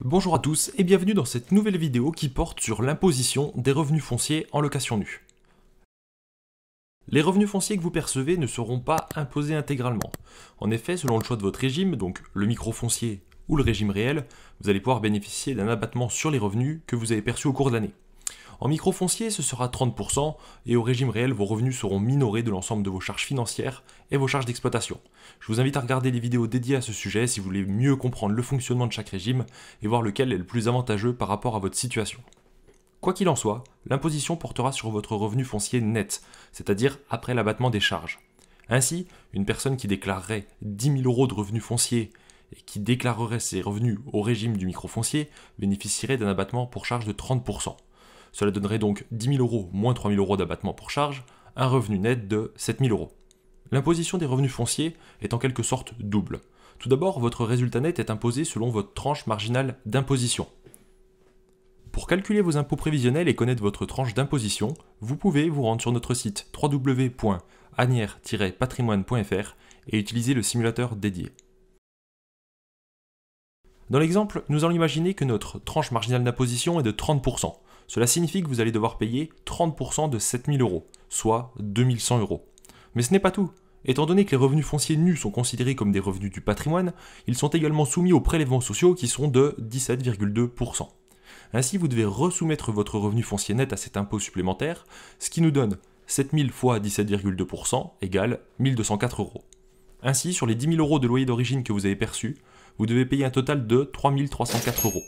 Bonjour à tous et bienvenue dans cette nouvelle vidéo qui porte sur l'imposition des revenus fonciers en location nue. Les revenus fonciers que vous percevez ne seront pas imposés intégralement. En effet, selon le choix de votre régime, donc le micro foncier ou le régime réel, vous allez pouvoir bénéficier d'un abattement sur les revenus que vous avez perçus au cours de l'année. En microfoncier, ce sera 30%, et au régime réel, vos revenus seront minorés de l'ensemble de vos charges financières et vos charges d'exploitation. Je vous invite à regarder les vidéos dédiées à ce sujet si vous voulez mieux comprendre le fonctionnement de chaque régime et voir lequel est le plus avantageux par rapport à votre situation. Quoi qu'il en soit, l'imposition portera sur votre revenu foncier net, c'est-à-dire après l'abattement des charges. Ainsi, une personne qui déclarerait 10 000 euros de revenus fonciers et qui déclarerait ses revenus au régime du microfoncier bénéficierait d'un abattement pour charge de 30%. Cela donnerait donc 10 000 euros moins 3 000 euros d'abattement pour charge, un revenu net de 7 000 euros. L'imposition des revenus fonciers est en quelque sorte double. Tout d'abord, votre résultat net est imposé selon votre tranche marginale d'imposition. Pour calculer vos impôts prévisionnels et connaître votre tranche d'imposition, vous pouvez vous rendre sur notre site www.anière-patrimoine.fr et utiliser le simulateur dédié. Dans l'exemple, nous allons imaginer que notre tranche marginale d'imposition est de 30%, cela signifie que vous allez devoir payer 30% de 7000 euros, soit 2100 euros. Mais ce n'est pas tout. Étant donné que les revenus fonciers nus sont considérés comme des revenus du patrimoine, ils sont également soumis aux prélèvements sociaux qui sont de 17,2%. Ainsi, vous devez resoumettre votre revenu foncier net à cet impôt supplémentaire, ce qui nous donne 7000 fois 17,2% égale 1204 euros. Ainsi, sur les 10 000 euros de loyer d'origine que vous avez perçu, vous devez payer un total de 3304 euros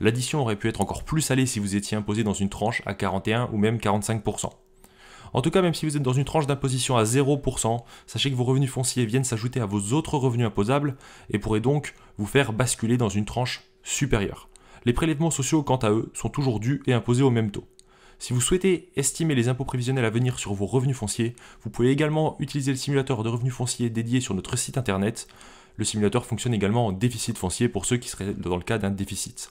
l'addition aurait pu être encore plus salée si vous étiez imposé dans une tranche à 41 ou même 45%. En tout cas, même si vous êtes dans une tranche d'imposition à 0%, sachez que vos revenus fonciers viennent s'ajouter à vos autres revenus imposables et pourraient donc vous faire basculer dans une tranche supérieure. Les prélèvements sociaux, quant à eux, sont toujours dus et imposés au même taux. Si vous souhaitez estimer les impôts prévisionnels à venir sur vos revenus fonciers, vous pouvez également utiliser le simulateur de revenus fonciers dédié sur notre site internet. Le simulateur fonctionne également en déficit foncier pour ceux qui seraient dans le cas d'un déficit.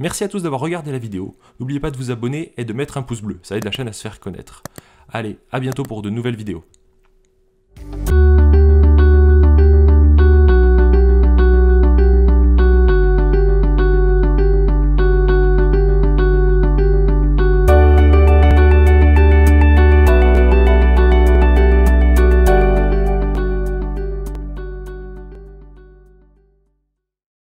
Merci à tous d'avoir regardé la vidéo. N'oubliez pas de vous abonner et de mettre un pouce bleu, ça aide la chaîne à se faire connaître. Allez, à bientôt pour de nouvelles vidéos.